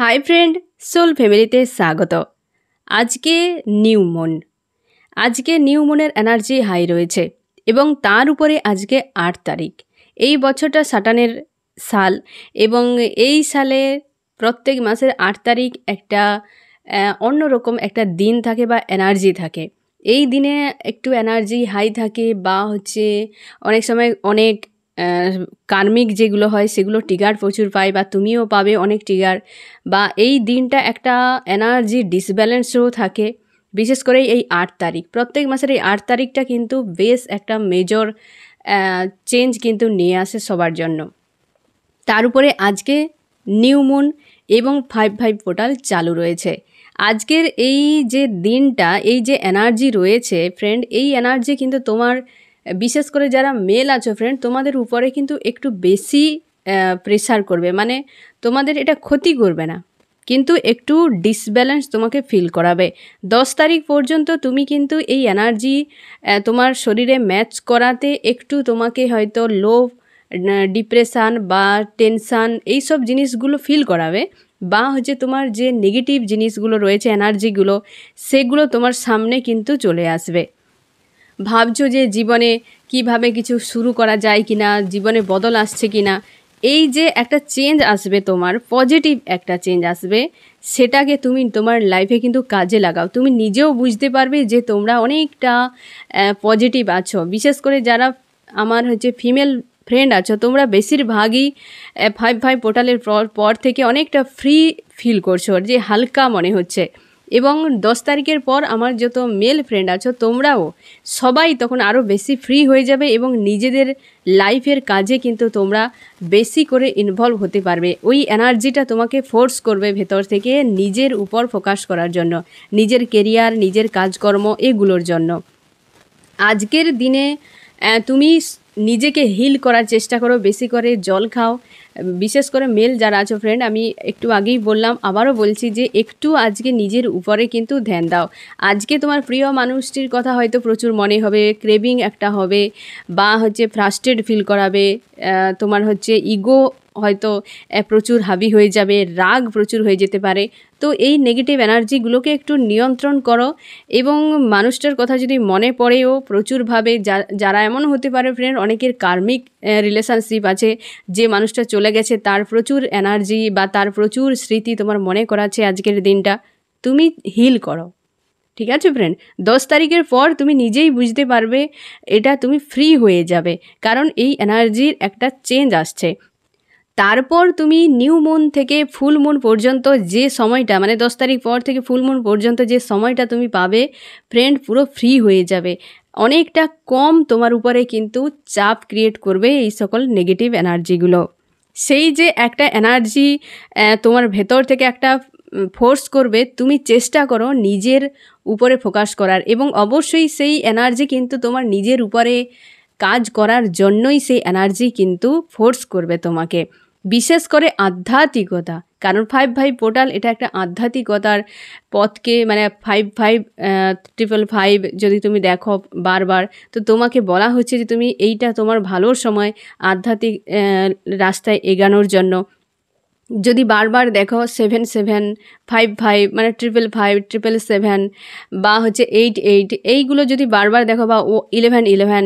hi friend soul ফ্যামিলিতে স্বাগত আজকে নিউ মন আজকে নিউ মনের এনার্জি হাই রয়েছে এবং তার উপরে আজকে আট তারিখ এই বছরটা সাটানের সাল এবং এই সালে প্রত্যেক মাসের আট তারিখ একটা অন্যরকম একটা দিন থাকে বা এনার্জি থাকে এই দিনে একটু এনার্জি হাই থাকে বা হচ্ছে অনেক সময় অনেক কার্মিক যেগুলো হয় সেগুলো টিগার প্রচুর পায় বা তুমিও পাবে অনেক টিগার বা এই দিনটা একটা এনার্জি ডিসব্যালেন্সও থাকে বিশেষ করে এই আট তারিখ প্রত্যেক মাসের এই আট তারিখটা কিন্তু বেশ একটা মেজর চেঞ্জ কিন্তু নিয়ে আসে সবার জন্য তার উপরে আজকে নিউ মুন এবং ফাইভ ফাইভ পোর্টাল চালু রয়েছে আজকের এই যে দিনটা এই যে এনার্জি রয়েছে ফ্রেন্ড এই এনার্জি কিন্তু তোমার বিশেষ করে যারা মেল আছো ফ্রেন্ড তোমাদের উপরে কিন্তু একটু বেশি প্রেশার করবে মানে তোমাদের এটা ক্ষতি করবে না কিন্তু একটু ডিসব্যালেন্স তোমাকে ফিল করাবে দশ তারিখ পর্যন্ত তুমি কিন্তু এই এনার্জি তোমার শরীরে ম্যাচ করাতে একটু তোমাকে হয়তো লো ডিপ্রেশান বা টেনশান এইসব জিনিসগুলো ফিল করাবে বা হচ্ছে তোমার যে নেগেটিভ জিনিসগুলো রয়েছে এনার্জিগুলো সেগুলো তোমার সামনে কিন্তু চলে আসবে ভাবছো যে জীবনে কিভাবে কিছু শুরু করা যায় কি না জীবনে বদল আসছে কি না এই যে একটা চেঞ্জ আসবে তোমার পজিটিভ একটা চেঞ্জ আসবে সেটাকে তুমি তোমার লাইফে কিন্তু কাজে লাগাও তুমি নিজেও বুঝতে পারবে যে তোমরা অনেকটা পজিটিভ আছো বিশেষ করে যারা আমার হচ্ছে ফিমেল ফ্রেন্ড আছো তোমরা বেশিরভাগই ফাইভ ফাইভ পোর্টালের পর থেকে অনেকটা ফ্রি ফিল করছো যে হালকা মনে হচ্ছে এবং দশ তারিখের পর আমার যত মেল ফ্রেন্ড আছো তোমরাও সবাই তখন আরও বেশি ফ্রি হয়ে যাবে এবং নিজেদের লাইফের কাজে কিন্তু তোমরা বেশি করে ইনভলভ হতে পারবে ওই এনার্জিটা তোমাকে ফোর্স করবে ভেতর থেকে নিজের উপর ফোকাস করার জন্য নিজের কেরিয়ার নিজের কাজকর্ম এগুলোর জন্য আজকের দিনে তুমি নিজেকে হিল করার চেষ্টা করো বেশি করে জল খাও বিশেষ করে মেল যারা আছো ফ্রেন্ড আমি একটু আগেই বললাম আবারও বলছি যে একটু আজকে নিজের উপরে কিন্তু ধ্যান দাও আজকে তোমার প্রিয় মানুষটির কথা হয়তো প্রচুর মনে হবে ক্রেভিং একটা হবে বা হচ্ছে ফ্রাস্টেড ফিল করাবে তোমার হচ্ছে ইগো হয়তো প্রচুর হাবি হয়ে যাবে রাগ প্রচুর হয়ে যেতে পারে তো এই নেগেটিভ এনার্জিগুলোকে একটু নিয়ন্ত্রণ করো এবং মানুষটার কথা যদি মনে পড়েও প্রচুরভাবে যা যারা এমন হতে পারে ফ্রেন্ড অনেকের কার্মিক রিলেশনশিপ আছে যে মানুষটা চলে গেছে তার প্রচুর এনার্জি বা তার প্রচুর স্মৃতি তোমার মনে করাচ্ছে আজকের দিনটা তুমি হিল করো ঠিক আছে ফ্রেন্ড দশ তারিখের পর তুমি নিজেই বুঝতে পারবে এটা তুমি ফ্রি হয়ে যাবে কারণ এই এনার্জির একটা চেঞ্জ আসছে তারপর তুমি নিউ মুন থেকে ফুল মুন পর্যন্ত যে সময়টা মানে দশ তারিখ পর থেকে ফুল মুন পর্যন্ত যে সময়টা তুমি পাবে ফ্রেন্ড পুরো ফ্রি হয়ে যাবে অনেকটা কম তোমার উপরে কিন্তু চাপ ক্রিয়েট করবে এই সকল নেগেটিভ এনার্জিগুলো সেই যে একটা এনার্জি তোমার ভেতর থেকে একটা ফোর্স করবে তুমি চেষ্টা করো নিজের উপরে ফোকাস করার এবং অবশ্যই সেই এনার্জি কিন্তু তোমার নিজের উপরে কাজ করার জন্যই সেই এনার্জি কিন্তু ফোর্স করবে তোমাকে বিশেষ করে আধ্যাত্মিকতা কারণ ফাইভ ফাইভ পোর্টাল এটা একটা আধ্যাত্মিকতার পথকে মানে ফাইভ ফাইভ ট্রিপল ফাইভ যদি তুমি দেখো বারবার তো তোমাকে বলা হচ্ছে যে তুমি এইটা তোমার ভালোর সময় আধ্যাত্মিক রাস্তায় এগানোর জন্য যদি বারবার দেখো সেভেন সেভেন ফাইভ ফাইভ মানে ট্রিপল ফাইভ ট্রিপল সেভেন বা হচ্ছে এইট এইট এইগুলো যদি বারবার দেখো বা ও ইলেভেন ইলেভেন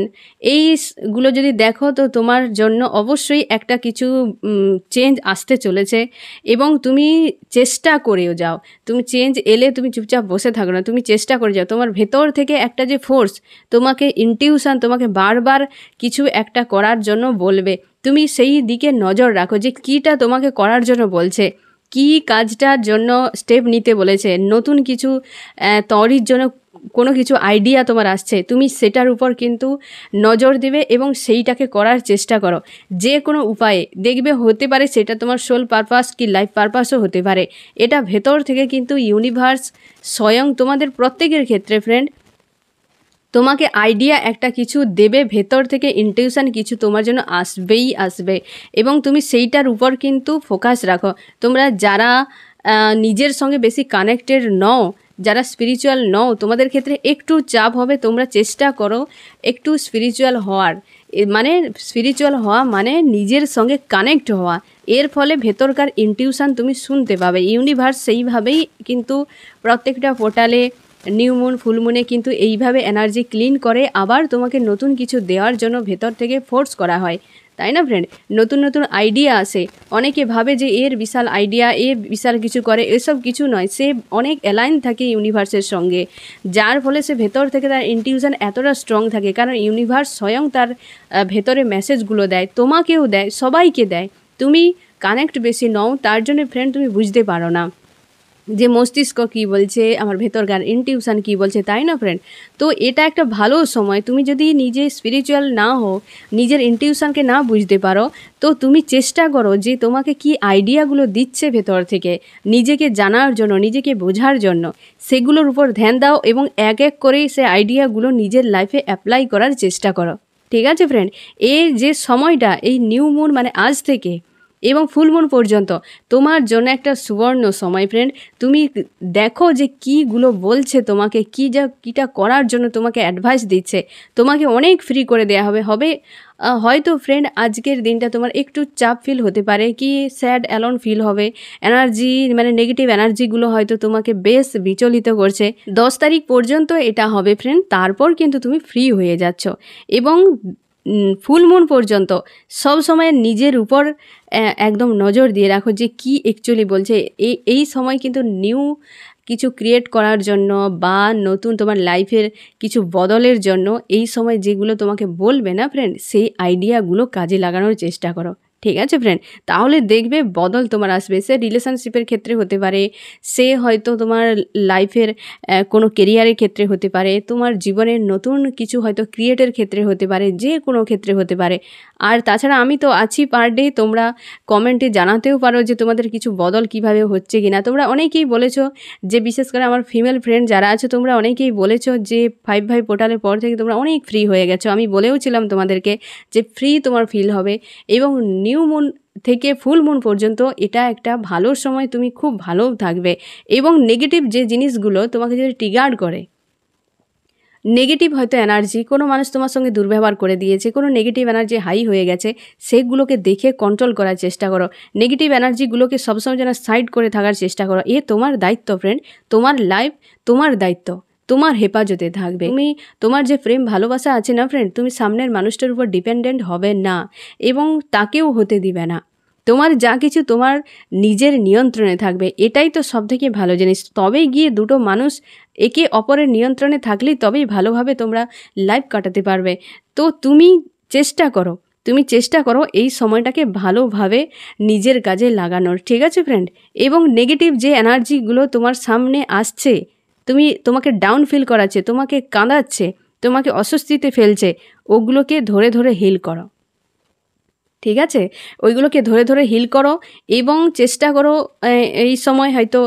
এইগুলো যদি দেখো তো তোমার জন্য অবশ্যই একটা কিছু চেঞ্জ আসতে চলেছে এবং তুমি চেষ্টা করেও যাও তুমি চেঞ্জ এলে তুমি চুপচাপ বসে থাকো না তুমি চেষ্টা করে যাও তোমার ভেতর থেকে একটা যে ফোর্স তোমাকে ইনটিউশন তোমাকে বারবার কিছু একটা করার জন্য বলবে তুমি সেই দিকে নজর রাখো যে কীটা তোমাকে করার জন্য বলছে কি কাজটার জন্য স্টেপ নিতে বলেছে নতুন কিছু তরির জন্য কোনো কিছু আইডিয়া তোমার আসছে তুমি সেটার উপর কিন্তু নজর দেবে এবং সেইটাকে করার চেষ্টা করো যে কোনো উপায়ে দেখবে হতে পারে সেটা তোমার সোল পারপাস কি লাইফ পারপাসও হতে পারে এটা ভেতর থেকে কিন্তু ইউনিভার্স স্বয়ং তোমাদের প্রত্যেকের ক্ষেত্রে ফ্রেন্ড তোমাকে আইডিয়া একটা কিছু দেবে ভেতর থেকে ইনটিউশন কিছু তোমার জন্য আসবেই আসবে এবং তুমি সেইটার উপর কিন্তু ফোকাস রাখো তোমরা যারা নিজের সঙ্গে বেশি কানেক্টেড নও যারা স্পিরিচুয়াল নও তোমাদের ক্ষেত্রে একটু চাপ হবে তোমরা চেষ্টা করো একটু স্পিরিচুয়াল হওয়ার মানে স্পিরিচুয়াল হওয়া মানে নিজের সঙ্গে কানেক্ট হওয়া এর ফলে ভেতরকার ইনটিউশন তুমি শুনতে পাবে ইউনিভার্স সেইভাবেই কিন্তু প্রত্যেকটা পোর্টালে নিউমুন ফুলমুনে কিন্তু এইভাবে এনার্জি ক্লিন করে আবার তোমাকে নতুন কিছু দেওয়ার জন্য ভেতর থেকে ফোর্স করা হয় তাই না ফ্রেন্ড নতুন নতুন আইডিয়া আসে অনেকে ভাবে যে এর বিশাল আইডিয়া এ বিশাল কিছু করে এসব কিছু নয় সে অনেক অ্যালাইন থাকে ইউনিভার্সের সঙ্গে যার ফলে সে ভেতর থেকে তার ইনটিউশন এতটা স্ট্রং থাকে কারণ ইউনিভার্স স্বয়ং তার ভেতরে মেসেজগুলো দেয় তোমাকেও দেয় সবাইকে দেয় তুমি কানেক্ট বেশি নও তার জন্য ফ্রেন্ড তুমি বুঝতে পারো না যে মস্তিষ্ক কি বলছে আমার ভেতরকার ইনটিউশন কি বলছে তাই না ফ্রেন্ড তো এটা একটা ভালো সময় তুমি যদি নিজে স্পিরিচুয়াল না হও নিজের ইনটিউশনকে না বুঝতে পারো তো তুমি চেষ্টা করো যে তোমাকে কি আইডিয়াগুলো দিচ্ছে ভেতর থেকে নিজেকে জানার জন্য নিজেকে বোঝার জন্য সেগুলোর উপর ধ্যান দাও এবং এক এক করেই সে আইডিয়াগুলো নিজের লাইফে অ্যাপ্লাই করার চেষ্টা করো ঠিক আছে ফ্রেন্ড এর যে সময়টা এই নিউ মুন মানে আজ থেকে এবং ফুলমুন পর্যন্ত তোমার জন্য একটা সুবর্ণ সময় ফ্রেন্ড তুমি দেখো যে কীগুলো বলছে তোমাকে কী যা কীটা করার জন্য তোমাকে অ্যাডভাইস দিচ্ছে তোমাকে অনেক ফ্রি করে দেয়া হবে হবে হয়তো ফ্রেন্ড আজকের দিনটা তোমার একটু চাপ ফিল হতে পারে কি স্যাড অ্যালন ফিল হবে এনার্জি মানে নেগেটিভ এনার্জিগুলো হয়তো তোমাকে বেশ বিচলিত করছে দশ তারিখ পর্যন্ত এটা হবে ফ্রেন্ড তারপর কিন্তু তুমি ফ্রি হয়ে যাচ্ছ এবং ফুলমুন পর্যন্ত সব সময় নিজের উপর একদম নজর দিয়ে রাখো যে কি অ্যাকচুয়ালি বলছে এই এই সময় কিন্তু নিউ কিছু ক্রিয়েট করার জন্য বা নতুন তোমার লাইফের কিছু বদলের জন্য এই সময় যেগুলো তোমাকে বলবে না ফ্রেন্ড সেই আইডিয়াগুলো কাজে লাগানোর চেষ্টা করো ঠিক আছে ফ্রেন্ড তাহলে দেখবে বদল তোমার আসবে সে রিলেশনশিপের ক্ষেত্রে হতে পারে সে হয়তো তোমার লাইফের কোনো কেরিয়ারের ক্ষেত্রে হতে পারে তোমার জীবনের নতুন কিছু হয়তো ক্রিয়েটের ক্ষেত্রে হতে পারে যে কোনো ক্ষেত্রে হতে পারে আর তাছাড়া আমি তো আছি পার ডে তোমরা কমেন্টে জানাতেও পারো যে তোমাদের কিছু বদল কিভাবে হচ্ছে কিনা তোমরা অনেকেই বলেছো যে বিশেষ করে আমার ফিমেল ফ্রেন্ড যারা আছো তোমরা অনেকেই বলেছো যে ফাইভ ভাই পোর্টালের পর থেকে তোমরা অনেক ফ্রি হয়ে গেছো আমি বলেওছিলাম তোমাদেরকে যে ফ্রি তোমার ফিল হবে এবং নিউ মুন থেকে ফুল মুন পর্যন্ত এটা একটা ভালো সময় তুমি খুব ভালো থাকবে এবং নেগেটিভ যে জিনিসগুলো তোমাকে যদি ট্রিগার করে নেগেটিভ হয়তো এনার্জি কোনো মানুষ তোমার সঙ্গে দুর্ব্যবহার করে দিয়েছে কোনো নেগেটিভ এনার্জি হাই হয়ে গেছে সেগুলোকে দেখে কন্ট্রোল করার চেষ্টা করো নেগেটিভ এনার্জিগুলোকে সবসময় যেন সাইড করে থাকার চেষ্টা করো এ তোমার দায়িত্ব ফ্রেন্ড তোমার লাইফ তোমার দায়িত্ব তোমার হেফাজতে থাকবে তুমি তোমার যে প্রেম ভালোবাসা আছে না ফ্রেন্ড তুমি সামনের মানুষটার উপর ডিপেন্ডেন্ট হবে না এবং তাকেও হতে দিবে না তোমার যা কিছু তোমার নিজের নিয়ন্ত্রণে থাকবে এটাই তো সব থেকে ভালো জিনিস তবেই গিয়ে দুটো মানুষ একে অপরের নিয়ন্ত্রণে থাকলেই তবেই ভালোভাবে তোমরা লাইফ কাটাতে পারবে তো তুমি চেষ্টা করো তুমি চেষ্টা করো এই সময়টাকে ভালোভাবে নিজের কাজে লাগানোর ঠিক আছে ফ্রেন্ড এবং নেগেটিভ যে এনার্জিগুলো তোমার সামনে আসছে তুমি তোমাকে ডাউন ফিল করাচ্ছে তোমাকে কাঁদাচ্ছে তোমাকে অস্বস্তিতে ফেলছে ওগুলোকে ধরে ধরে হিল করো ঠিক আছে ওইগুলোকে ধরে ধরে হিল করো এবং চেষ্টা করো এই সময় হয়তো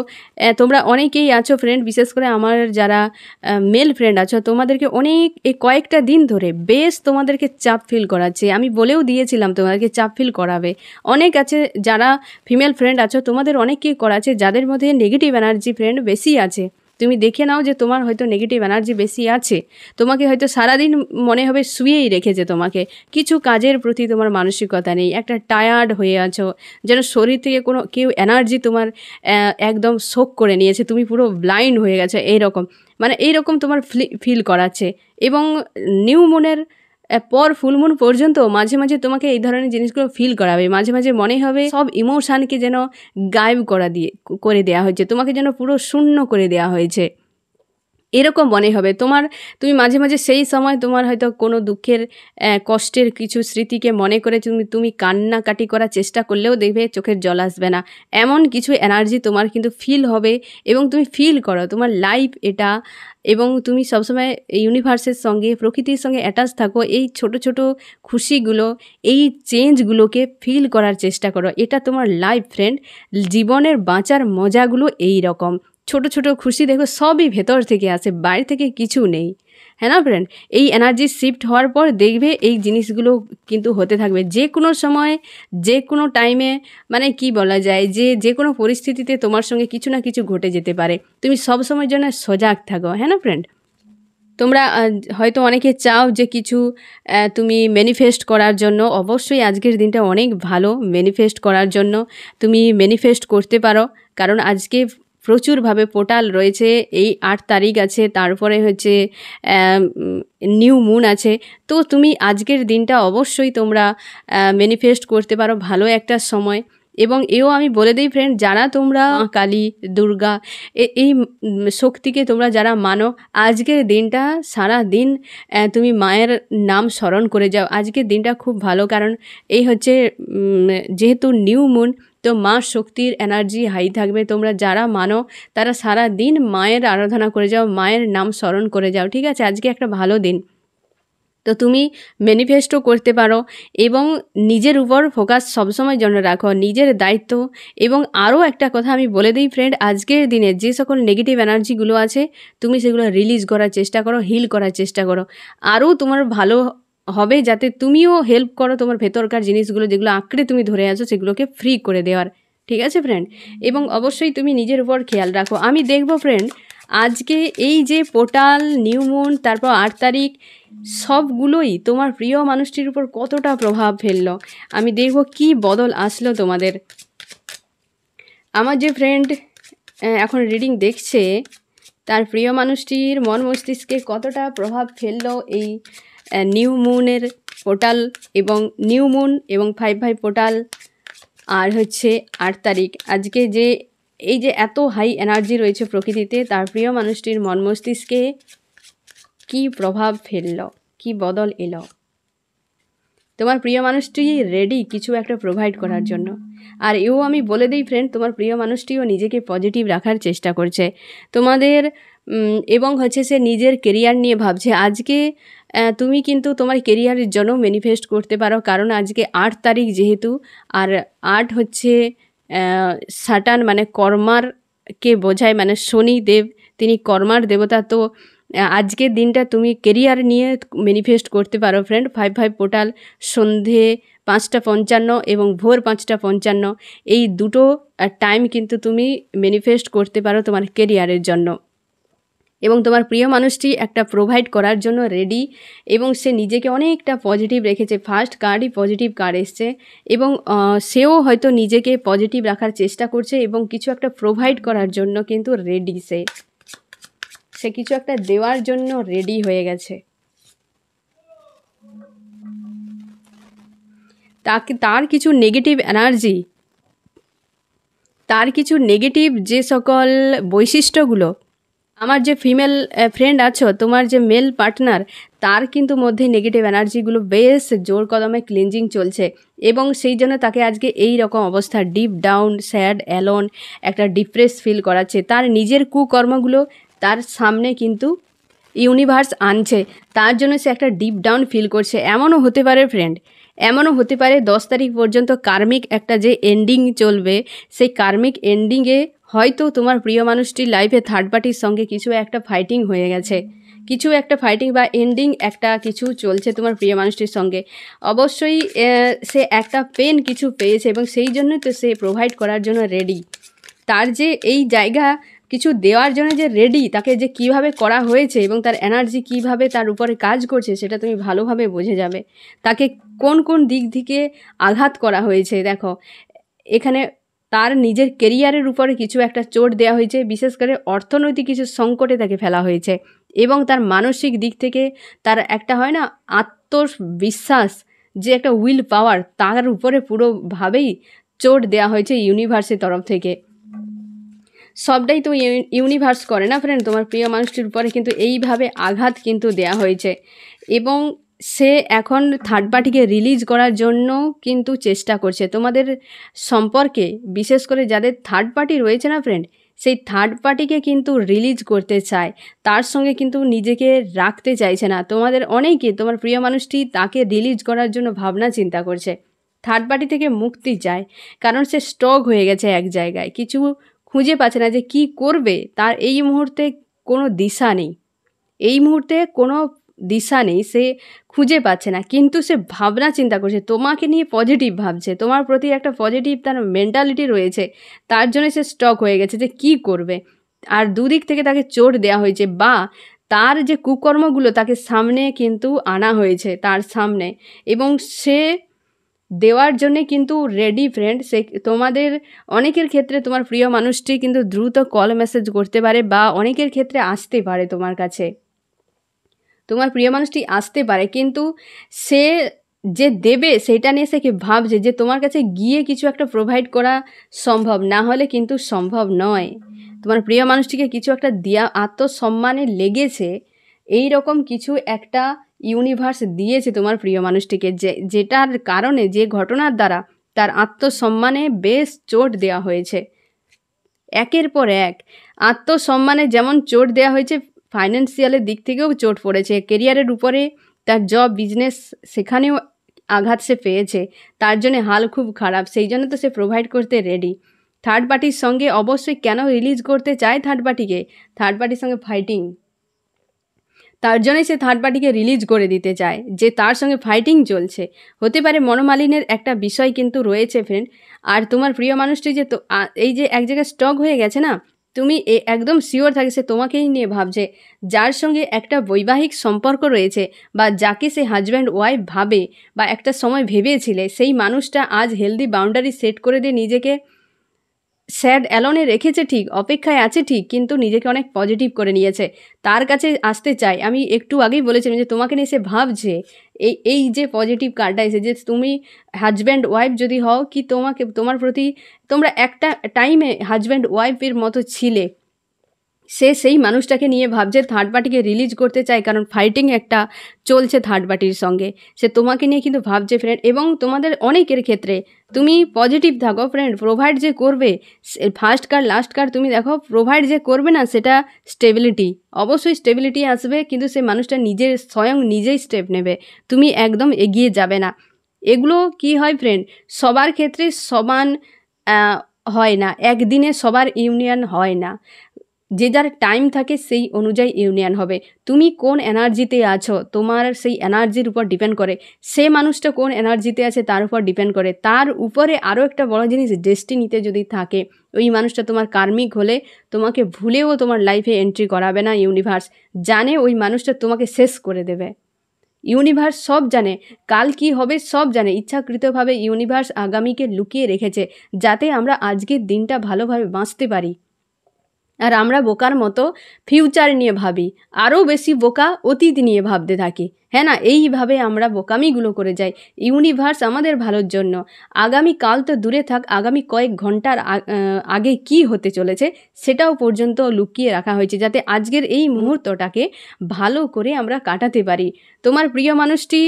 তোমরা অনেকেই আছো ফ্রেন্ড বিশেষ করে আমার যারা মেল ফ্রেন্ড আছো তোমাদেরকে অনেক এই কয়েকটা দিন ধরে বেশ তোমাদেরকে চাপ ফিল করাচ্ছে আমি বলেও দিয়েছিলাম তোমাদেরকে চাপ ফিল করাবে অনেক আছে যারা ফিমেল ফ্রেন্ড আছো তোমাদের অনেককেই করাচ্ছে যাদের মধ্যে নেগেটিভ এনার্জি ফ্রেন্ড বেশি আছে তুমি দেখে নাও যে তোমার হয়তো নেগেটিভ এনার্জি বেশি আছে তোমাকে হয়তো সারাদিন মনে হবে শুয়েই রেখেছে তোমাকে কিছু কাজের প্রতি তোমার মানসিকতা নেই একটা টায়ার্ড হয়ে আছো যেন শরীর থেকে কোনো কেউ এনার্জি তোমার একদম শোক করে নিয়েছে তুমি পুরো ব্লাইন্ড হয়ে গেছো এইরকম মানে এইরকম তোমার ফিল করাচ্ছে এবং নিউ মুনের পর ফুলমুন পর্যন্ত মাঝে মাঝে তোমাকে এই ধরনের জিনিসগুলো ফিল করাবে মাঝে মাঝে মনে হবে সব ইমোশানকে যেন গায়েব করা দিয়ে করে দেওয়া হয়েছে তোমাকে যেন পুরো শূন্য করে দেওয়া হয়েছে এরকম মনে হবে তোমার তুমি মাঝে মাঝে সেই সময় তোমার হয়তো কোনো দুঃখের কষ্টের কিছু স্মৃতিকে মনে করে তুমি তুমি কান্নাকাটি করার চেষ্টা করলেও দেখবে চোখের জল আসবে না এমন কিছু এনার্জি তোমার কিন্তু ফিল হবে এবং তুমি ফিল করো তোমার লাইফ এটা এবং তুমি সবসময় ইউনিভার্সের সঙ্গে প্রকৃতির সঙ্গে অ্যাটাচ থাকো এই ছোট ছোট খুশিগুলো এই চেঞ্জগুলোকে ফিল করার চেষ্টা করো এটা তোমার লাইফ ফ্রেন্ড জীবনের বাঁচার মজাগুলো এই রকম ছোট ছোট খুশি দেখো সবই ভেতর থেকে আসে বাইরে থেকে কিছু নেই হ্যাঁ না ফ্রেন্ড এই এনার্জি শিফট হওয়ার পর দেখবে এই জিনিসগুলো কিন্তু হতে থাকবে যে কোনো সময় যে কোনো টাইমে মানে কি বলা যায় যে যে কোনো পরিস্থিতিতে তোমার সঙ্গে কিছু না কিছু ঘটে যেতে পারে তুমি সব সময় জন্য সজাগ থাকো হ্যাঁ না ফ্রেন্ড তোমরা হয়তো অনেকে চাও যে কিছু তুমি ম্যানিফেস্ট করার জন্য অবশ্যই আজকের দিনটা অনেক ভালো ম্যানিফেস্ট করার জন্য তুমি ম্যানিফেস্ট করতে পারো কারণ আজকে প্রচুরভাবে পোর্টাল রয়েছে এই আট তারিখ আছে তারপরে হচ্ছে নিউ মুন আছে তো তুমি আজকের দিনটা অবশ্যই তোমরা ম্যানিফেস্ট করতে পারো ভালো একটা সময় এবং এও আমি বলে দিই ফ্রেন্ড যারা তোমরা কালী দুর্গা এই শক্তিকে তোমরা যারা মানো আজকের দিনটা সারা দিন তুমি মায়ের নাম স্মরণ করে যাও আজকের দিনটা খুব ভালো কারণ এই হচ্ছে যেহেতু নিউ মুন তো মা শক্তির এনার্জি হাই থাকবে তোমরা যারা মানো তারা সারা দিন মায়ের আরাধনা করে যাও মায়ের নাম স্মরণ করে যাও ঠিক আছে আজকে একটা ভালো দিন তো তুমি ম্যানিফেস্টো করতে পারো এবং নিজের উপর ফোকাস সবসময় জন্য রাখো নিজের দায়িত্ব এবং আরও একটা কথা আমি বলে দিই ফ্রেন্ড আজকের দিনে যে সকল নেগেটিভ এনার্জিগুলো আছে তুমি সেগুলো রিলিজ করার চেষ্টা করো হিল করার চেষ্টা করো আরও তোমার ভালো হবে যাতে তুমিও হেল্প করো তোমার ভেতরকার জিনিসগুলো যেগুলো আঁকড়ে তুমি ধরে আছো সেগুলোকে ফ্রি করে দেওয়ার ঠিক আছে ফ্রেন্ড এবং অবশ্যই তুমি নিজের উপর খেয়াল রাখো আমি দেখবো ফ্রেন্ড আজকে এই যে পোর্টাল নিউমুন তারপর আট তারিখ সবগুলোই তোমার প্রিয় মানুষটির উপর কতটা প্রভাব ফেলল আমি দেখব কি বদল আসলো তোমাদের আমার যে ফ্রেন্ড এখন রিডিং দেখছে তার প্রিয় মানুষটির মন মস্তিষ্কে কতটা প্রভাব ফেললো এই নিউ মুনের পোর্টাল এবং নিউ মুন এবং ফাইভ ফাইভ পোর্টাল আর হচ্ছে আট তারিখ আজকে যে এই যে এত হাই এনার্জি রয়েছে প্রকৃতিতে তার প্রিয় মানুষটির মন মস্তিষ্কে কী প্রভাব ফেলল কি বদল এলো তোমার প্রিয় মানুষটি রেডি কিছু একটা প্রোভাইড করার জন্য আর এও আমি বলে দিই ফ্রেন্ড তোমার প্রিয় মানুষটিও নিজেকে পজিটিভ রাখার চেষ্টা করছে তোমাদের এবং হচ্ছে সে নিজের কেরিয়ার নিয়ে ভাবছে আজকে তুমি কিন্তু তোমার কেরিয়ারের জন্য ম্যানিফেস্ট করতে পারো কারণ আজকে আট তারিখ যেহেতু আর আট হচ্ছে সাটান মানে কর্মারকে বোঝায় মানে শনি দেব তিনি কর্মার দেবতা তো আজকের দিনটা তুমি কেরিয়ার নিয়ে ম্যানিফেস্ট করতে পারো ফ্রেন্ড ফাইভ ফাইভ পোর্টাল সন্ধে পাঁচটা পঞ্চান্ন এবং ভোর পাঁচটা পঞ্চান্ন এই দুটো টাইম কিন্তু তুমি ম্যানিফেস্ট করতে পারো তোমার কেরিয়ারের জন্য এবং তোমার প্রিয় মানুষটি একটা প্রোভাইড করার জন্য রেডি এবং সে নিজেকে অনেকটা পজিটিভ রেখেছে ফার্স্ট কার্ডই পজিটিভ কার্ড এসছে এবং সেও হয়তো নিজেকে পজিটিভ রাখার চেষ্টা করছে এবং কিছু একটা প্রোভাইড করার জন্য কিন্তু রেডি সে সে কিছু একটা দেওয়ার জন্য রেডি হয়ে গেছে তাকে তার কিছু নেগেটিভ এনার্জি তার কিছু নেগেটিভ যে সকল বৈশিষ্ট্যগুলো আমার যে ফিমেল ফ্রেন্ড আছো তোমার যে মেল পার্টনার তার কিন্তু মধ্যে নেগেটিভ এনার্জিগুলো বেশ জোর কদমে ক্লিনজিং চলছে এবং সেই জন্য তাকে আজকে এই রকম অবস্থা ডিপ ডাউন স্যাড অ্যালন একটা ডিপ্রেস ফিল করাচ্ছে তার নিজের কুকর্মগুলো তার সামনে কিন্তু ইউনিভার্স আনছে তার জন্য সে একটা ডিপ ডাউন ফিল করছে এমনও হতে পারে ফ্রেন্ড এমনও হতে পারে দশ তারিখ পর্যন্ত কার্মিক একটা যে এন্ডিং চলবে সেই কার্মিক এন্ডিংয়ে হয়তো তোমার প্রিয় মানুষটির লাইফে থার্ড পার্টির সঙ্গে কিছু একটা ফাইটিং হয়ে গেছে কিছু একটা ফাইটিং বা এন্ডিং একটা কিছু চলছে তোমার প্রিয় মানুষটির সঙ্গে অবশ্যই সে একটা পেন কিছু পেয়েছে এবং সেই জন্য তো সে প্রোভাইড করার জন্য রেডি তার যে এই জায়গা কিছু দেওয়ার জন্য যে রেডি তাকে যে কিভাবে করা হয়েছে এবং তার এনার্জি কিভাবে তার উপরে কাজ করছে সেটা তুমি ভালোভাবে বোঝে যাবে তাকে কোন কোন দিক থেকে আঘাত করা হয়েছে দেখো এখানে তার নিজের কেরিয়ারের উপরে কিছু একটা চোট দেওয়া হয়েছে বিশেষ করে অর্থনৈতিক কিছু সংকটে তাকে ফেলা হয়েছে এবং তার মানসিক দিক থেকে তার একটা হয় না আত্মবিশ্বাস যে একটা উইল পাওয়ার তার উপরে পুরোভাবেই চোট দেওয়া হয়েছে ইউনিভার্সের তরফ থেকে সবটাই তো ইউনিভার্স করে না ফ্রেন্ড তোমার প্রিয় মানুষটির উপরে কিন্তু এইভাবে আঘাত কিন্তু দেয়া হয়েছে এবং সে এখন থার্ড পার্টিকে রিলিজ করার জন্য কিন্তু চেষ্টা করছে তোমাদের সম্পর্কে বিশেষ করে যাদের থার্ড পার্টি রয়েছে না ফ্রেন্ড সেই থার্ড পার্টিকে কিন্তু রিলিজ করতে চায় তার সঙ্গে কিন্তু নিজেকে রাখতে চাইছে না তোমাদের অনেকে তোমার প্রিয় মানুষটি তাকে রিলিজ করার জন্য ভাবনা চিন্তা করছে থার্ড পার্টি থেকে মুক্তি চায় কারণ সে স্টক হয়ে গেছে এক জায়গায় কিছু খুঁজে পাচ্ছে না যে কি করবে তার এই মুহূর্তে কোনো দিশা নেই এই মুহূর্তে কোনো দিশা নেই সে খুঁজে পাচ্ছে না কিন্তু সে ভাবনা চিন্তা করছে তোমাকে নিয়ে পজিটিভ ভাবছে তোমার প্রতি একটা পজিটিভ তার মেন্টালিটি রয়েছে তার জন্য সে স্টক হয়ে গেছে যে কি করবে আর দুদিক থেকে তাকে চোট দেওয়া হয়েছে বা তার যে কুকর্মগুলো তাকে সামনে কিন্তু আনা হয়েছে তার সামনে এবং সে দেওয়ার জন্যে কিন্তু রেডি ফ্রেন্ড সে তোমাদের অনেকের ক্ষেত্রে তোমার প্রিয় মানুষটি কিন্তু দ্রুত কল মেসেজ করতে পারে বা অনেকের ক্ষেত্রে আসতে পারে তোমার কাছে তোমার প্রিয় মানুষটি আসতে পারে কিন্তু সে যে দেবে সেটা নিয়ে সে কি ভাবছে যে তোমার কাছে গিয়ে কিছু একটা প্রোভাইড করা সম্ভব না হলে কিন্তু সম্ভব নয় তোমার প্রিয় মানুষটিকে কিছু একটা দিয়া আত্মসম্মানে লেগেছে এই রকম কিছু একটা ইউনিভার্স দিয়েছে তোমার প্রিয় মানুষটিকে যে যেটার কারণে যে ঘটনার দ্বারা তার আত্মসম্মানে বেশ চোট দেওয়া হয়েছে একের পর এক আত্মসম্মানে যেমন চোট দেওয়া হয়েছে ফাইন্যান্সিয়ালের দিক থেকেও চোট পড়েছে কেরিয়ারের উপরে তার জব বিজনেস সেখানেও আঘাত সে পেয়েছে তার জন্য হাল খুব খারাপ সেই জন্য তো সে প্রোভাইড করতে রেডি থার্ড পার্টির সঙ্গে অবশ্যই কেন রিলিজ করতে চায় থার্ড পার্টিকে থার্ড পার্টির সঙ্গে ফাইটিং তার জন্যই সে থার্ড পার্টিকে রিলিজ করে দিতে চায় যে তার সঙ্গে ফাইটিং চলছে হতে পারে মনোমালিনের একটা বিষয় কিন্তু রয়েছে ফ্রেন্ড আর তোমার প্রিয় মানুষটি যে তো এই যে এক জায়গায় স্টক হয়ে গেছে না তুমি এ একদম শিওর থাকে সে তোমাকেই নিয়ে ভাবছে যার সঙ্গে একটা বৈবাহিক সম্পর্ক রয়েছে বা যাকে সে হাজব্যান্ড ওয়াইফ ভাবে বা একটা সময় ভেবেছিলে সেই মানুষটা আজ হেলদি বাউন্ডারি সেট করে দিয়ে নিজেকে স্যাড অ্যালনে রেখেছে ঠিক অপেক্ষায় আছে ঠিক কিন্তু নিজেকে অনেক পজিটিভ করে নিয়েছে তার কাছে আসতে চাই আমি একটু আগেই বলেছিলাম যে তোমাকে নিয়ে সে ভাবছে এই এই যে পজিটিভ কার্ডটা এসে যে তুমি হাজব্যান্ড ওয়াইফ যদি হও কি তোমাকে তোমার প্রতি তোমরা একটা টাইমে হাজব্যান্ড ওয়াইফের মতো ছিলে সে সেই মানুষটাকে নিয়ে ভাবছে থার্ড পার্টিকে রিলিজ করতে চায় কারণ ফাইটিং একটা চলছে থার্ড পার্টির সঙ্গে সে তোমাকে নিয়ে কিন্তু ভাবছে ফ্রেন্ড এবং তোমাদের অনেকের ক্ষেত্রে তুমি পজিটিভ থাকো ফ্রেন্ড প্রোভাইড যে করবে ফার্স্ট কার লাস্ট কার তুমি দেখো প্রোভাইড যে করবে না সেটা স্টেবিলিটি অবশ্যই স্টেবিলিটি আসবে কিন্তু সে মানুষটা নিজে স্বয়ং নিজেই স্টেপ নেবে তুমি একদম এগিয়ে যাবে না এগুলো কি হয় ফ্রেন্ড সবার ক্ষেত্রে সমান হয় না একদিনে সবার ইউনিয়ন হয় না যে যার টাইম থাকে সেই অনুযায়ী ইউনিয়ন হবে তুমি কোন এনার্জিতে আছো তোমার সেই এনার্জির উপর ডিপেন্ড করে সে মানুষটা কোন এনার্জিতে আছে তার উপর ডিপেন্ড করে তার উপরে আরও একটা বড় জিনিস ডেস্টিনিতে যদি থাকে ওই মানুষটা তোমার কার্মিক হলে তোমাকে ভুলেও তোমার লাইফে এন্ট্রি করাবে না ইউনিভার্স জানে ওই মানুষটা তোমাকে শেষ করে দেবে ইউনিভার্স সব জানে কাল কি হবে সব জানে ইচ্ছাকৃতভাবে ইউনিভার্স আগামীকে লুকিয়ে রেখেছে যাতে আমরা আজকের দিনটা ভালোভাবে বাঁচতে পারি আর আমরা বোকার মতো ফিউচার নিয়ে ভাবি আরও বেশি বোকা অতীত নিয়ে ভাবতে থাকি হ্যাঁ না এইভাবে আমরা বোকামিগুলো করে যাই ইউনিভার্স আমাদের ভালোর জন্য আগামী কাল তো দূরে থাক আগামী কয়েক ঘন্টার আগে কি হতে চলেছে সেটাও পর্যন্ত লুকিয়ে রাখা হয়েছে যাতে আজকের এই মুহূর্তটাকে ভালো করে আমরা কাটাতে পারি তোমার প্রিয় মানুষটি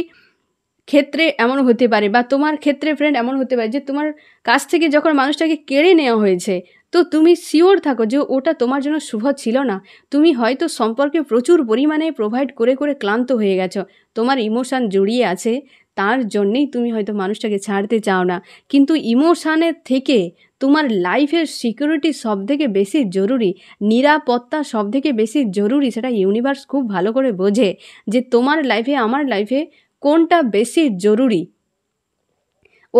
ক্ষেত্রে এমন হতে পারে বা তোমার ক্ষেত্রে ফ্রেন্ড এমন হতে পারে যে তোমার কাছ থেকে যখন মানুষটাকে কেড়ে নেওয়া হয়েছে তো তুমি শিওর থাকো যে ওটা তোমার জন্য শুভ ছিল না তুমি হয়তো সম্পর্কে প্রচুর পরিমাণে প্রোভাইড করে করে ক্লান্ত হয়ে গেছো তোমার ইমোশান জড়িয়ে আছে তার জন্যেই তুমি হয়তো মানুষটাকে ছাড়তে চাও না কিন্তু ইমোশানের থেকে তোমার লাইফের সিকিউরিটি সব থেকে বেশি জরুরি নিরাপত্তা সব থেকে বেশি জরুরি সেটা ইউনিভার্স খুব ভালো করে বোঝে যে তোমার লাইফে আমার লাইফে কোনটা বেশি জরুরি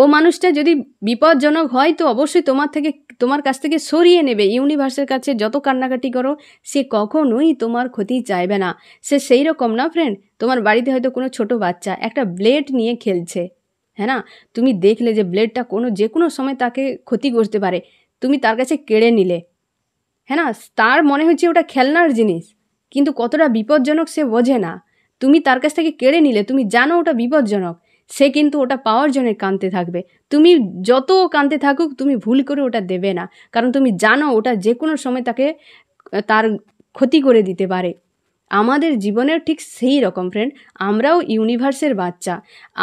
ও মানুষটা যদি বিপজ্জনক হয় তো অবশ্যই তোমার থেকে তোমার কাছ থেকে সরিয়ে নেবে ইউনিভার্সের কাছে যত কান্নাকাটি করো সে কখনোই তোমার ক্ষতি চাইবে না সে সেই রকম না ফ্রেন্ড তোমার বাড়িতে হয়তো কোনো ছোট বাচ্চা একটা ব্লেড নিয়ে খেলছে হ্যাঁ না তুমি দেখলে যে ব্লেডটা কোনো যে কোনো সময় তাকে ক্ষতি করতে পারে তুমি তার কাছে কেড়ে নিলে হ্যাঁ না তার মনে হচ্ছে ওটা খেলনার জিনিস কিন্তু কতটা বিপজ্জনক সে বোঝে না তুমি তার কাছ থেকে কেড়ে নিলে তুমি জানো ওটা বিপজ্জনক সে কিন্তু ওটা পাওয়ার জন্য কাঁদতে থাকবে তুমি যত কাঁদতে থাকুক তুমি ভুল করে ওটা দেবে না কারণ তুমি জানো ওটা যে কোনো সময় তাকে তার ক্ষতি করে দিতে পারে আমাদের জীবনের ঠিক সেই রকম ফ্রেন্ড আমরাও ইউনিভার্সের বাচ্চা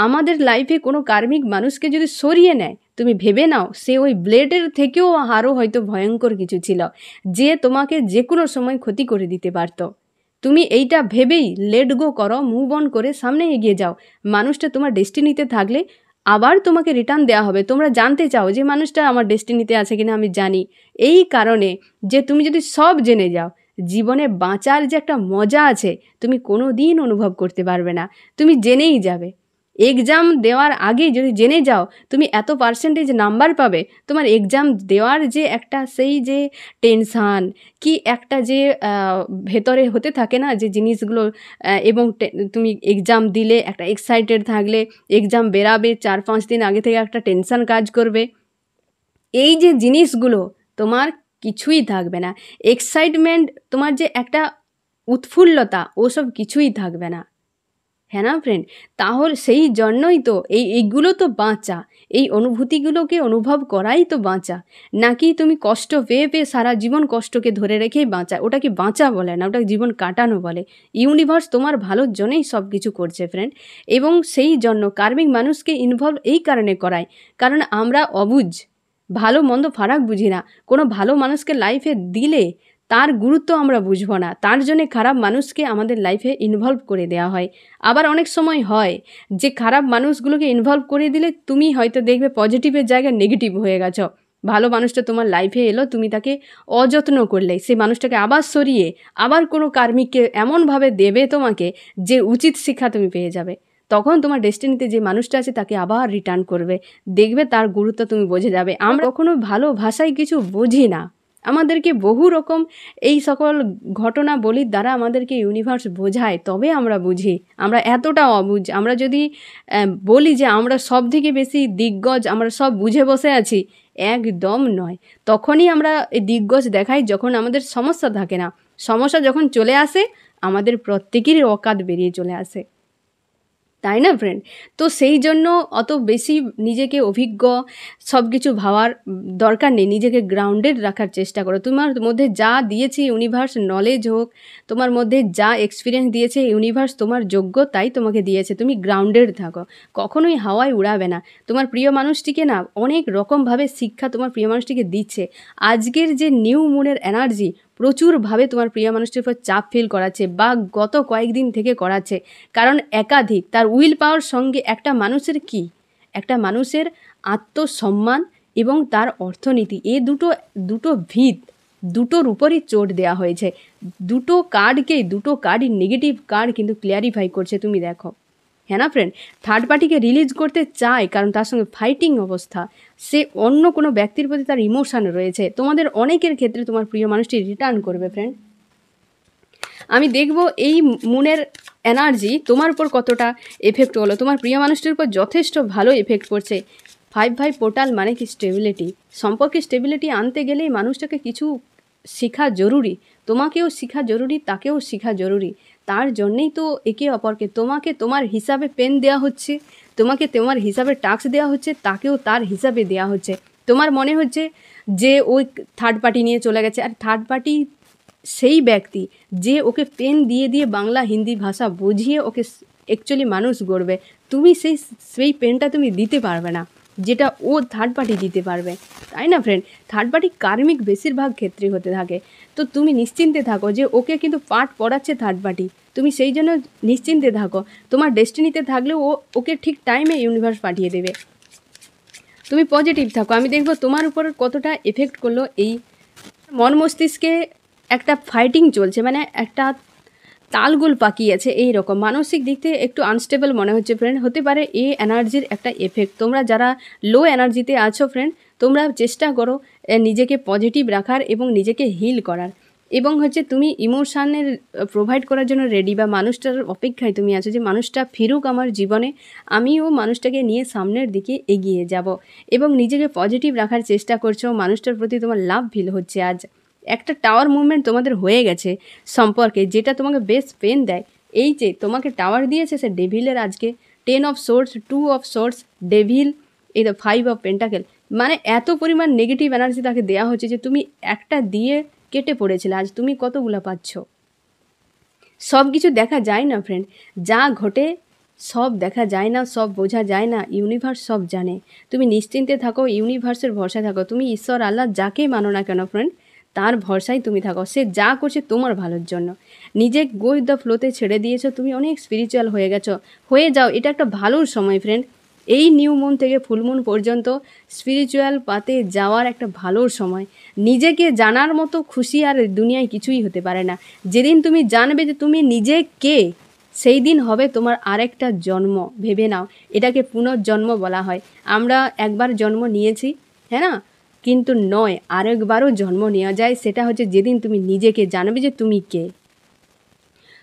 আমাদের লাইফে কোনো কার্মিক মানুষকে যদি সরিয়ে নেয় তুমি ভেবে নাও সে ওই ব্লেডের থেকেও আরও হয়তো ভয়ঙ্কর কিছু ছিল যে তোমাকে যে কোনো সময় ক্ষতি করে দিতে পারতো তুমি এইটা ভেবেই লেট গো করো মুভ অন করে সামনে এগিয়ে যাও মানুষটা তোমার ডেস্টিনিতে থাকলে আবার তোমাকে রিটার্ন দেওয়া হবে তোমরা জানতে চাও যে মানুষটা আমার ডেস্টিনিতে আছে কিনা আমি জানি এই কারণে যে তুমি যদি সব জেনে যাও জীবনে বাঁচার যে একটা মজা আছে তুমি কোনো দিন অনুভব করতে পারবে না তুমি জেনেই যাবে এক্সাম দেওয়ার আগে যদি জেনে যাও তুমি এত পার্সেন্টেজ নাম্বার পাবে তোমার এক্সাম দেওয়ার যে একটা সেই যে টেনশান কি একটা যে ভেতরে হতে থাকে না যে জিনিসগুলো এবং তুমি এক্সাম দিলে একটা এক্সাইটেড থাকলে এক্সাম বেরাবে চার পাঁচ দিন আগে থেকে একটা টেনশান কাজ করবে এই যে জিনিসগুলো তোমার কিছুই থাকবে না এক্সাইটমেন্ট তোমার যে একটা উৎফুল্লতা ওসব কিছুই থাকবে না হ্যাঁ না ফ্রেন্ড তাহলে সেই জন্যই তো এই এইগুলো তো বাঁচা এই অনুভূতিগুলোকে অনুভব করাই তো বাঁচা নাকি তুমি কষ্ট পেয়ে পেয়ে সারা জীবন কষ্টকে ধরে রেখেই বাঁচা ওটাকে বাঁচা বলে না ওটাকে জীবন কাটানো বলে ইউনিভার্স তোমার ভালোর জন্যেই সব কিছু করছে ফ্রেন্ড এবং সেই জন্য কার্মিক মানুষকে ইনভলভ এই কারণে করায় কারণ আমরা অবুঝ ভালো মন্দ ফারাক বুঝি না কোনো ভালো মানুষকে লাইফে দিলে তার গুরুত্ব আমরা বুঝবো না তার জন্যে খারাপ মানুষকে আমাদের লাইফে ইনভলভ করে দেওয়া হয় আবার অনেক সময় হয় যে খারাপ মানুষগুলোকে ইনভলভ করে দিলে তুমি হয়তো দেখবে পজিটিভের জায়গায় নেগেটিভ হয়ে গেছো ভালো মানুষটা তোমার লাইফে এলো তুমি তাকে অযত্ন করলে সেই মানুষটাকে আবার সরিয়ে আবার কোনো কার্মিককে এমনভাবে দেবে তোমাকে যে উচিত শিক্ষা তুমি পেয়ে যাবে তখন তোমার ডেস্টিনিতে যে মানুষটা আছে তাকে আবার রিটার্ন করবে দেখবে তার গুরুত্ব তুমি বোঝে যাবে আমরা কখনো ভালো ভাষায় কিছু বুঝি না আমাদেরকে বহু রকম এই সকল ঘটনা দ্বারা আমাদেরকে ইউনিভার্স বোঝায় তবে আমরা বুঝি আমরা এতটা অবুঝ আমরা যদি বলি যে আমরা সব থেকে বেশি দিগ্গজ আমরা সব বুঝে বসে আছি একদম নয় তখনই আমরা এই দিগ্গজ দেখাই যখন আমাদের সমস্যা থাকে না সমস্যা যখন চলে আসে আমাদের প্রত্যেকেরই অকাত বেরিয়ে চলে আসে তাই না ফ্রেন্ড তো সেই জন্য অত বেশি নিজেকে অভিজ্ঞ সব কিছু ভাবার দরকার নেই নিজেকে গ্রাউন্ডেড রাখার চেষ্টা করো তোমার মধ্যে যা দিয়েছে ইউনিভার্স নলেজ হোক তোমার মধ্যে যা এক্সপিরিয়েন্স দিয়েছে ইউনিভার্স তোমার যোগ্য তাই তোমাকে দিয়েছে তুমি গ্রাউন্ডেড থাকো কখনোই হাওয়ায় উড়াবে না তোমার প্রিয় মানুষটিকে না অনেক রকমভাবে শিক্ষা তোমার প্রিয় মানুষটিকে দিচ্ছে আজকের যে নিউ মুনের এনার্জি প্রচুরভাবে তোমার প্রিয় মানুষটির উপর চাপ ফিল করাচ্ছে বা গত কয়েকদিন থেকে করাচ্ছে কারণ একাধিক তার উইল পাওয়ার সঙ্গে একটা মানুষের কি একটা মানুষের আত্মসম্মান এবং তার অর্থনীতি এ দুটো দুটো ভিত দুটোর উপরই চোট দেয়া হয়েছে দুটো কার্ডকেই দুটো কার্ডই নেগেটিভ কার্ড কিন্তু ক্লিয়ারিফাই করছে তুমি দেখো হ্যাঁ না ফ্রেন্ড থার্ড পার্টিকে রিলিজ করতে চায় কারণ তার সঙ্গে ফাইটিং অবস্থা সে অন্য কোনো ব্যক্তির প্রতি তার ইমোশান রয়েছে তোমাদের অনেকের ক্ষেত্রে তোমার প্রিয় মানুষটি রিটার্ন করবে ফ্রেন্ড আমি দেখব এই মুনের এনার্জি তোমার উপর কতটা এফেক্ট হলো তোমার প্রিয় মানুষটির উপর যথেষ্ট ভালো এফেক্ট পড়ছে ফাইভ ফাইভ পোর্টাল মানে কি স্টেবিলিটি সম্পর্কে স্টেবিলিটি আনতে গেলেই মানুষটাকে কিছু শেখা জরুরি তোমাকেও শেখা জরুরি তাকেও শেখা জরুরি তার জন্যেই তো একে অপরকে তোমাকে তোমার হিসাবে পেন দেওয়া হচ্ছে তোমাকে তোমার হিসাবে টাস্ক দেওয়া হচ্ছে তাকেও তার হিসাবে দেওয়া হচ্ছে তোমার মনে হচ্ছে যে ওই থার্ড পার্টি নিয়ে চলে গেছে আর থার্ড পার্টি সেই ব্যক্তি যে ওকে পেন দিয়ে দিয়ে বাংলা হিন্দি ভাষা বুঝিয়ে ওকে অ্যাকচুয়ালি মানুষ গড়বে তুমি সেই সেই পেনটা তুমি দিতে পারবে না যেটা ও থার্ড পার্টি দিতে পারবে তাই না ফ্রেন্ড থার্ড পার্টি কার্মিক বেশিরভাগ ক্ষেত্রে হতে থাকে তো তুমি নিশ্চিন্তে থাকো যে ওকে কিন্তু পাঠ পড়াচ্ছে থার্ড পার্টি তুমি সেই জন্য নিশ্চিন্তে থাকো তোমার ডেস্টিনিতে থাকলেও ও ওকে ঠিক টাইমে ইউনিভার্স পাঠিয়ে দেবে তুমি পজিটিভ থাকো আমি দেখবো তোমার উপর কতটা এফেক্ট করলো এই মন মস্তিষ্কে একটা ফাইটিং চলছে মানে একটা তালগোল পাকিয়েছে এই রকম মানসিক দিক থেকে একটু আনস্টেবল মনে হচ্ছে ফ্রেন্ড হতে পারে এই এনার্জির একটা এফেক্ট তোমরা যারা লো এনার্জিতে আছো ফ্রেন্ড তোমরা চেষ্টা করো নিজেকে পজিটিভ রাখার এবং নিজেকে হিল করার এবং হচ্ছে তুমি ইমোশানের প্রোভাইড করার জন্য রেডি বা মানুষটার অপেক্ষায় তুমি আছো যে মানুষটা ফিরুক আমার জীবনে আমিও মানুষটাকে নিয়ে সামনের দিকে এগিয়ে যাব এবং নিজেকে পজিটিভ রাখার চেষ্টা করছো মানুষটার প্রতি তোমার লাভ ফিল হচ্ছে আজ একটা টাওয়ার মুভমেন্ট তোমাদের হয়ে গেছে সম্পর্কে যেটা তোমাকে বেশ পেন দেয় এই যে তোমাকে টাওয়ার দিয়েছে সে ডেভিলের আজকে ten of swords two of swords devil এই দ্য ফাইভ অফ পেন্টাকেল মানে এত পরিমাণ নেগেটিভ এনার্জি তাকে দেওয়া হচ্ছে যে তুমি একটা দিয়ে কেটে পড়েছিলে আজ তুমি কতগুলো পাচ্ছ সব কিছু দেখা যায় না ফ্রেন্ড যা ঘটে সব দেখা যায় না সব বোঝা যায় না ইউনিভার্স সব জানে তুমি নিশ্চিন্তে থাকো ইউনিভার্সের ভরসা থাকো তুমি ঈশ্বর আল্লাহ যাকে মানো না কেন ফ্রেন্ড তার ভরসায় তুমি থাকো সে যা করছে তোমার ভালোর জন্য নিজে গো উইথ দ্য ফ্লোতে ছেড়ে দিয়েছো তুমি অনেক স্পিরিচুয়াল হয়ে গেছো হয়ে যাও এটা একটা ভালোর সময় ফ্রেন্ড এই নিউ মুন থেকে ফুলমুন পর্যন্ত স্পিরিচুয়াল পাতে যাওয়ার একটা ভালোর সময় নিজেকে জানার মতো খুশি আর দুনিয়ায় কিছুই হতে পারে না যেদিন তুমি জানবে যে তুমি নিজে কে সেই দিন হবে তোমার আরেকটা জন্ম ভেবে নাও এটাকে পুনর্জন্ম বলা হয় আমরা একবার জন্ম নিয়েছি হ্যাঁ না কিন্তু নয় আরেকবারও জন্ম নেওয়া যায় সেটা হচ্ছে যেদিন তুমি নিজেকে জানবে যে তুমি কে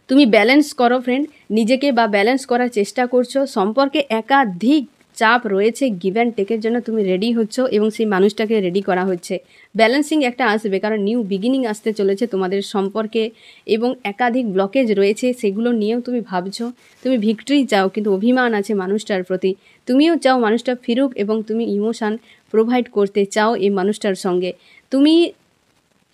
তুমি ব্যালেন্স করো ফ্রেন্ড নিজেকে বা ব্যালেন্স করার চেষ্টা করছো সম্পর্কে একাধিক চাপ রয়েছে গিভ অ্যান্ড টেকের জন্য তুমি রেডি হচ্ছ এবং সেই মানুষটাকে রেডি করা হচ্ছে ব্যালেন্সিং একটা আসবে কারণ নিউ বিগিনিং আসতে চলেছে তোমাদের সম্পর্কে এবং একাধিক ব্লকেজ রয়েছে সেগুলো নিয়েও তুমি ভাবছো তুমি ভিক্টরি চাও কিন্তু অভিমান আছে মানুষটার প্রতি তুমিও চাও মানুষটা ফিরুক এবং তুমি ইমোশান প্রোভাইড করতে চাও এই মানুষটার সঙ্গে তুমি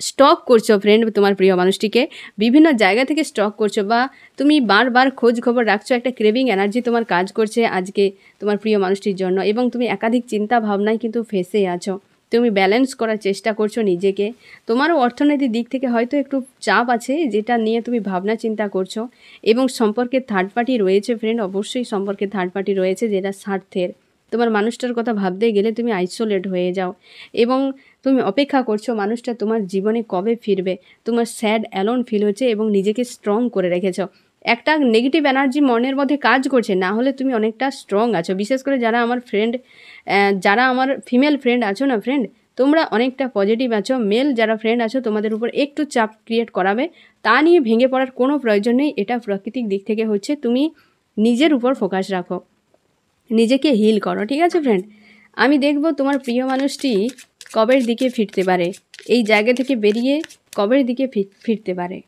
স্টক করছো ফ্রেন্ড তোমার প্রিয় মানুষটিকে বিভিন্ন জায়গা থেকে স্টক করছো বা তুমি বারবার খোঁজ খবর রাখছো একটা ক্রেভিং এনার্জি তোমার কাজ করছে আজকে তোমার প্রিয় মানুষটির জন্য এবং তুমি একাধিক চিন্তা ভাবনায় কিন্তু ফেসে আছো তুমি ব্যালেন্স করার চেষ্টা করছো নিজেকে তোমারও অর্থনৈতিক দিক থেকে হয়তো একটু চাপ আছে যেটা নিয়ে তুমি ভাবনা চিন্তা করছো এবং সম্পর্কে থার্ড পার্টি রয়েছে ফ্রেন্ড অবশ্যই সম্পর্কে থার্ড পার্টি রয়েছে যেটা স্বার্থের তোমার মানুষটার কথা ভাবতে গেলে তুমি আইসোলেট হয়ে যাও এবং তুমি অপেক্ষা করছো মানুষটা তোমার জীবনে কবে ফিরবে তোমার স্যাড অ্যালোন ফিল হচ্ছে এবং নিজেকে স্ট্রং করে রেখেছো একটা নেগেটিভ এনার্জি মনের মধ্যে কাজ করছে না হলে তুমি অনেকটা স্ট্রং আছো বিশেষ করে যারা আমার ফ্রেন্ড যারা আমার ফিমেল ফ্রেন্ড আছো না ফ্রেন্ড তোমরা অনেকটা পজিটিভ আছো মেল যারা ফ্রেন্ড আছো তোমাদের উপর একটু চাপ ক্রিয়েট করাবে তা নিয়ে ভেঙে পড়ার কোনো প্রয়োজন নেই এটা প্রাকৃতিক দিক থেকে হচ্ছে তুমি নিজের উপর ফোকাস রাখো নিজেকে হিল করো ঠিক আছে ফ্রেন্ড আমি দেখব তোমার প্রিয় মানুষটি কবের দিকে ফিরতে পারে এই জায়গা থেকে বেরিয়ে কবের দিকে ফিরতে পারে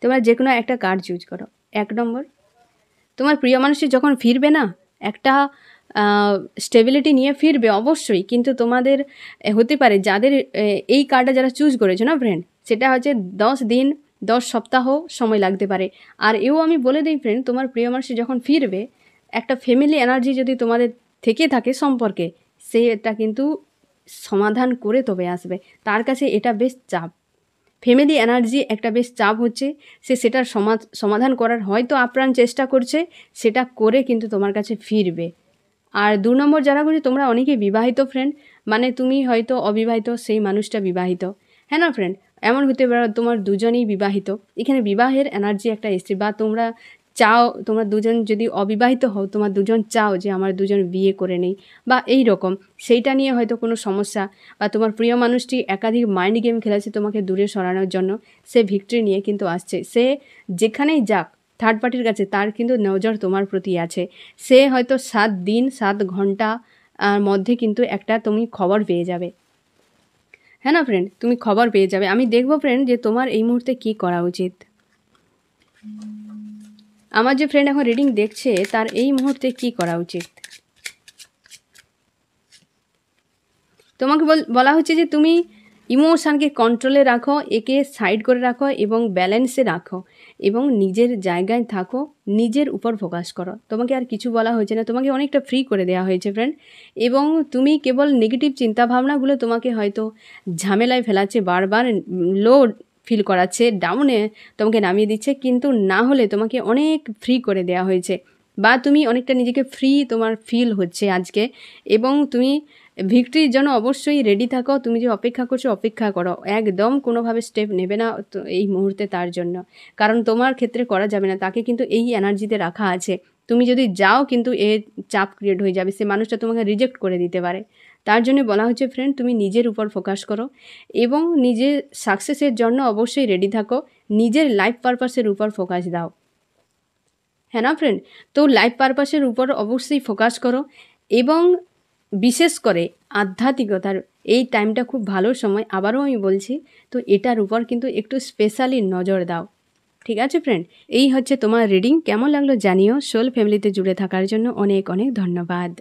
তোমরা যে কোনো একটা কার্ড চুজ করো এক নম্বর তোমার প্রিয় মানুষটি যখন ফিরবে না একটা স্টেবিলিটি নিয়ে ফিরবে অবশ্যই কিন্তু তোমাদের হতে পারে যাদের এই কার্ডটা যারা চুজ করেছো না ফ্রেন্ড সেটা হচ্ছে দশ দিন দশ সপ্তাহ সময় লাগতে পারে আর এও আমি বলে দিই ফ্রেন্ড তোমার প্রিয় মানুষ যখন ফিরবে একটা ফ্যামিলি এনার্জি যদি তোমাদের থেকে থাকে সম্পর্কে সে এটা কিন্তু সমাধান করে তবে আসবে তার কাছে এটা বেশ চাপ ফ্যামিলি এনার্জি একটা বেশ চাপ হচ্ছে সে সেটার সমাধান করার হয়তো আপ্রাণ চেষ্টা করছে সেটা করে কিন্তু তোমার কাছে ফিরবে আর দু নম্বর যারা করছে তোমরা অনেকে বিবাহিত ফ্রেন্ড মানে তুমি হয়তো অবিবাহিত সেই মানুষটা বিবাহিত হ্যাঁ না ফ্রেন্ড এমন হতে পারে তোমার দুজনেই বিবাহিত এখানে বিবাহের এনার্জি একটা এসছে বা তোমরা চাও তোমরা দুজন যদি অবিবাহিত হও তোমার দুজন চাও যে আমার দুজন বিয়ে করে নেই বা এই রকম সেইটা নিয়ে হয়তো কোনো সমস্যা বা তোমার প্রিয় মানুষটি একাধিক মাইন্ড গেম খেলেছে তোমাকে দূরে সরানোর জন্য সে ভিক্টরি নিয়ে কিন্তু আসছে সে যেখানেই যাক থার্ড পার্টির কাছে তার কিন্তু নজর তোমার প্রতি আছে সে হয়তো সাত দিন সাত ঘন্টা মধ্যে কিন্তু একটা তুমি খবর পেয়ে যাবে হ্যাঁ না ফ্রেন্ড তুমি খবর পেয়ে যাবে আমি দেখব ফ্রেন্ড যে তোমার এই মুহূর্তে কি করা উচিত আমার যে ফ্রেন্ড এখন রিডিং দেখছে তার এই মুহূর্তে কি করা উচিত তোমাকে বলা হচ্ছে যে তুমি ইমোশানকে কন্ট্রোলে রাখো একে সাইড করে রাখো এবং ব্যালেন্সে রাখো এবং নিজের জায়গায় থাকো নিজের উপর ফোকাস করো তোমাকে আর কিছু বলা হয়েছে না তোমাকে অনেকটা ফ্রি করে দেওয়া হয়েছে ফ্রেন্ড এবং তুমি কেবল নেগেটিভ চিন্তাভাবনাগুলো তোমাকে হয়তো ঝামেলায় ফেলাচ্ছে বারবার লো ফিল করাচ্ছে ডাউনে তোমাকে নামিয়ে দিচ্ছে কিন্তু না হলে তোমাকে অনেক ফ্রি করে দেওয়া হয়েছে বা তুমি অনেকটা নিজেকে ফ্রি তোমার ফিল হচ্ছে আজকে এবং তুমি ভিক্টরির জন্য অবশ্যই রেডি থাকো তুমি যে অপেক্ষা করছো অপেক্ষা করো একদম কোনোভাবে স্টেপ নেবে না এই মুহূর্তে তার জন্য কারণ তোমার ক্ষেত্রে করা যাবে না তাকে কিন্তু এই এনার্জিতে রাখা আছে তুমি যদি যাও কিন্তু এ চাপ ক্রিয়েট হয়ে যাবে সে মানুষটা তোমাকে রিজেক্ট করে দিতে পারে তার জন্য বলা হচ্ছে ফ্রেন্ড তুমি নিজের উপর ফোকাস করো এবং নিজের সাকসেসের জন্য অবশ্যই রেডি থাকো নিজের লাইফ পারপাসের উপর ফোকাস দাও হ্যাঁ না ফ্রেন্ড তো লাইফ পারপাসের উপর অবশ্যই ফোকাস করো এবং বিশেষ করে আধ্যাত্মিকতার এই টাইমটা খুব ভালো সময় আবারও আমি বলছি তো এটার উপর কিন্তু একটু স্পেশালি নজর দাও ঠিক আছে ফ্রেন্ড এই হচ্ছে তোমার রিডিং কেমন লাগলো জানিও সোল ফ্যামিলিতে জুড়ে থাকার জন্য অনেক অনেক ধন্যবাদ